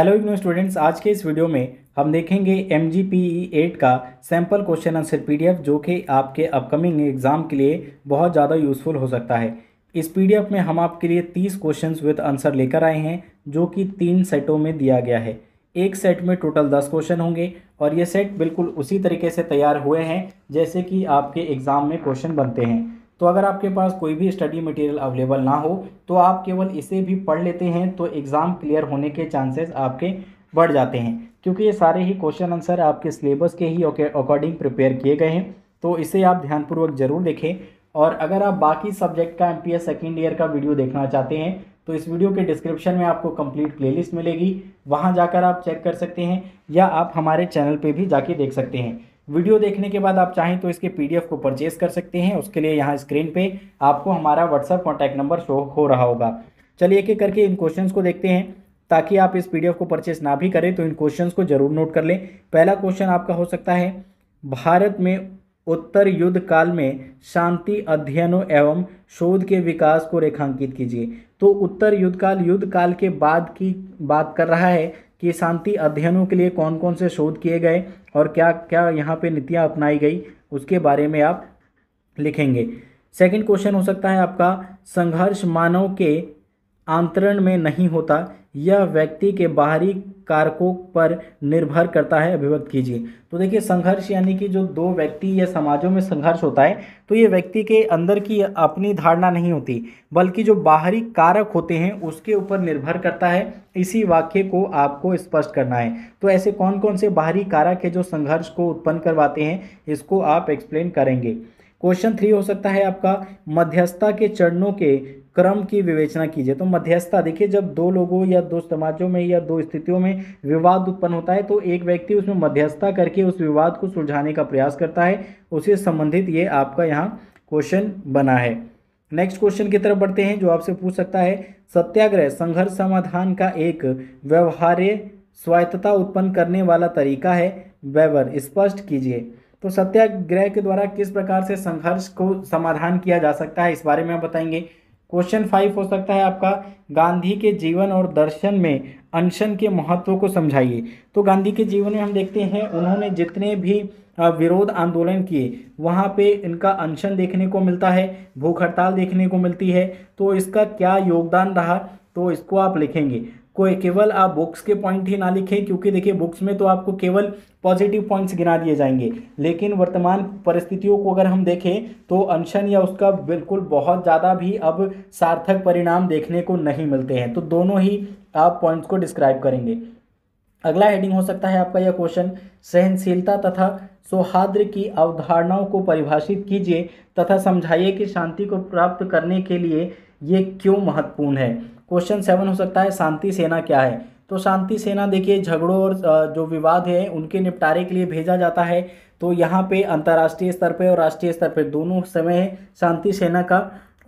hello IGNOU students आज के इस वीडियो में हम देखेंगे M G P E eight का सैम्पल क्वेश्चन आंसर पीडीएफ जो कि आपके अपकमिंग एग्ज़ाम के लिए बहुत ज़्यादा यूज़फुल हो सकता है इस पीडीएफ में हम आपके लिए तीस क्वेश्चन विद आंसर लेकर आए हैं जो कि तीन सेटों में दिया गया है एक सेट में टोटल दस क्वेश्चन होंगे और ये सेट बिल्कुल उसी तरीके से तैयार हुए हैं जैसे कि आपके एग्ज़ाम में क्वेश्चन बनते हैं तो अगर आपके पास कोई भी स्टडी मटेरियल अवेलेबल ना हो तो आप केवल इसे भी पढ़ लेते हैं तो एग्ज़ाम क्लियर होने के चांसेस आपके बढ़ जाते हैं क्योंकि ये सारे ही क्वेश्चन आंसर आपके सिलेबस के ही अकॉर्डिंग प्रिपेयर किए गए हैं तो इसे आप ध्यानपूर्वक ज़रूर देखें और अगर आप बाकी सब्जेक्ट का एम पी सेकेंड ईयर का वीडियो देखना चाहते हैं तो इस वीडियो के डिस्क्रिप्शन में आपको कंप्लीट प्लेलिस्ट मिलेगी वहाँ जाकर आप चेक कर सकते हैं या आप हमारे चैनल पे भी जाके देख सकते हैं वीडियो देखने के बाद आप चाहें तो इसके पीडीएफ को परचेस कर सकते हैं उसके लिए यहाँ स्क्रीन पे आपको हमारा व्हाट्सअप कॉन्टैक्ट नंबर शो हो रहा होगा चलिए एक एक करके इन क्वेश्चन को देखते हैं ताकि आप इस पीडीएफ को परचेस ना भी करें तो इन क्वेश्चन को जरूर नोट कर लें पहला क्वेश्चन आपका हो सकता है भारत में उत्तर युद्ध काल में शांति अध्ययनों एवं शोध के विकास को रेखांकित कीजिए तो उत्तर युद्ध काल युद्ध काल के बाद की बात कर रहा है कि शांति अध्ययनों के लिए कौन कौन से शोध किए गए और क्या क्या यहाँ पे नीतियाँ अपनाई गई उसके बारे में आप लिखेंगे सेकंड क्वेश्चन हो सकता है आपका संघर्ष मानव के आंतरण में नहीं होता यह व्यक्ति के बाहरी कारकों पर निर्भर करता है अभिव्यक्त कीजिए तो देखिए संघर्ष यानी कि जो दो व्यक्ति या समाजों में संघर्ष होता है तो ये व्यक्ति के अंदर की अपनी धारणा नहीं होती बल्कि जो बाहरी कारक होते हैं उसके ऊपर निर्भर करता है इसी वाक्य को आपको स्पष्ट करना है तो ऐसे कौन कौन से बाहरी कारक है जो संघर्ष को उत्पन्न करवाते हैं इसको आप एक्सप्लेन करेंगे क्वेश्चन थ्री हो सकता है आपका मध्यस्थता के चरणों के क्रम की विवेचना कीजिए तो मध्यस्थता देखिए जब दो लोगों या दो समाजों में या दो स्थितियों में विवाद उत्पन्न होता है तो एक व्यक्ति उसमें मध्यस्थता करके उस विवाद को सुलझाने का प्रयास करता है उसे संबंधित ये आपका यहाँ क्वेश्चन बना है नेक्स्ट क्वेश्चन की तरफ बढ़ते हैं जो आपसे पूछ सकता है सत्याग्रह संघर्ष समाधान का एक व्यवहार्य स्वायत्तता उत्पन्न करने वाला तरीका है वेबर स्पष्ट कीजिए तो सत्याग्रह के द्वारा किस प्रकार से संघर्ष को समाधान किया जा सकता है इस बारे में हम बताएंगे क्वेश्चन फाइव हो सकता है आपका गांधी के जीवन और दर्शन में अनशन के महत्व को समझाइए तो गांधी के जीवन में हम देखते हैं उन्होंने जितने भी विरोध आंदोलन किए वहाँ पे इनका अनशन देखने को मिलता है भूख हड़ताल देखने को मिलती है तो इसका क्या योगदान रहा तो इसको आप लिखेंगे कोई केवल आप बुक्स के पॉइंट ही ना लिखें क्योंकि देखिए बुक्स में तो आपको केवल पॉजिटिव पॉइंट्स गिना दिए जाएंगे लेकिन वर्तमान परिस्थितियों को अगर हम देखें तो अनशन या उसका बिल्कुल बहुत ज़्यादा भी अब सार्थक परिणाम देखने को नहीं मिलते हैं तो दोनों ही आप पॉइंट्स को डिस्क्राइब करेंगे अगला हेडिंग हो सकता है आपका यह क्वेश्चन सहनशीलता तथा सौहार्द्र की अवधारणाओं को परिभाषित कीजिए तथा समझाइए कि शांति को प्राप्त करने के लिए ये क्यों महत्वपूर्ण है क्वेश्चन सेवन हो सकता है शांति सेना क्या है तो शांति सेना देखिए झगड़ों और जो विवाद है उनके निपटारे के लिए भेजा जाता है तो यहाँ पे अंतर्राष्ट्रीय स्तर पे और राष्ट्रीय स्तर पे दोनों समय शांति सेना का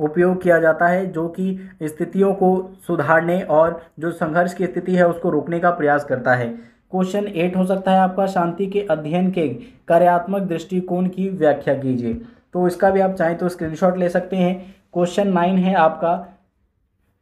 उपयोग किया जाता है जो कि स्थितियों को सुधारने और जो संघर्ष की स्थिति है उसको रोकने का प्रयास करता है क्वेश्चन एट हो सकता है आपका शांति के अध्ययन के कार्यात्मक दृष्टिकोण की व्याख्या कीजिए तो इसका भी आप चाहें तो स्क्रीनशॉट ले सकते हैं क्वेश्चन नाइन है आपका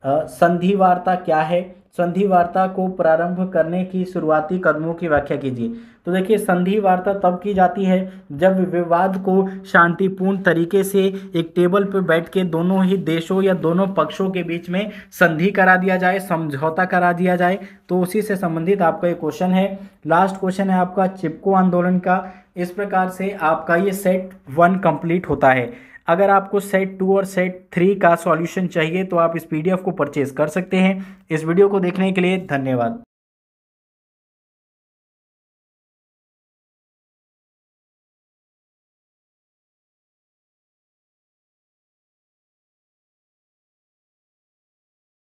संधि वार्ता क्या है संधि वार्ता को प्रारंभ करने की शुरुआती कदमों की व्याख्या कीजिए तो देखिए संधि वार्ता तब की जाती है जब विवाद को शांतिपूर्ण तरीके से एक टेबल पर बैठ के दोनों ही देशों या दोनों पक्षों के बीच में संधि करा दिया जाए समझौता करा दिया जाए तो उसी से संबंधित आपका ये क्वेश्चन है लास्ट क्वेश्चन है आपका चिपको आंदोलन का इस प्रकार से आपका ये सेट वन कंप्लीट होता है अगर आपको सेट टू और सेट थ्री का सॉल्यूशन चाहिए तो आप इस पीडीएफ को परचेज कर सकते हैं इस वीडियो को देखने के लिए धन्यवाद